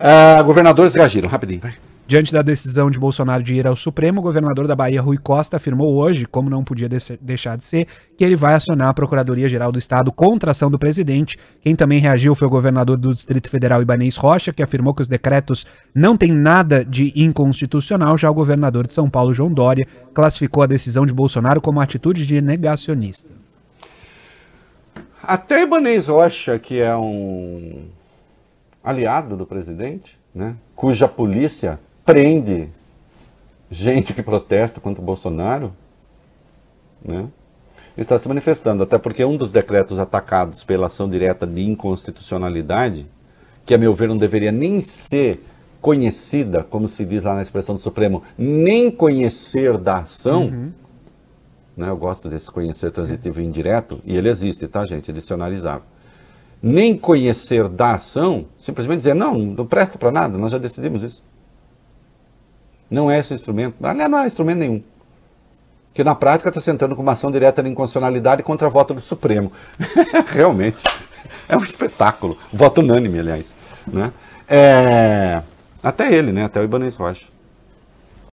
Uh, governadores reagiram, rapidinho, vai. Diante da decisão de Bolsonaro de ir ao Supremo, o governador da Bahia, Rui Costa, afirmou hoje, como não podia deixar de ser, que ele vai acionar a Procuradoria-Geral do Estado contra a ação do presidente. Quem também reagiu foi o governador do Distrito Federal, Ibanês Rocha, que afirmou que os decretos não têm nada de inconstitucional. Já o governador de São Paulo, João Dória, classificou a decisão de Bolsonaro como atitude de negacionista. Até Ibanês Rocha, que é um aliado do presidente, né, cuja polícia prende gente que protesta contra o Bolsonaro, né, está se manifestando. Até porque um dos decretos atacados pela ação direta de inconstitucionalidade, que a meu ver não deveria nem ser conhecida, como se diz lá na expressão do Supremo, nem conhecer da ação. Uhum. Né, eu gosto desse conhecer transitivo e indireto, e ele existe, tá, gente? É dicionarizável nem conhecer da ação, simplesmente dizer, não, não presta para nada, nós já decidimos isso. Não é esse instrumento. Aliás, não é instrumento nenhum. Que na prática está sentando com uma ação direta de inconstitucionalidade contra a voto do Supremo. Realmente. É um espetáculo. Voto unânime, aliás. Né? É... Até ele, né? Até o Ibanez Rocha.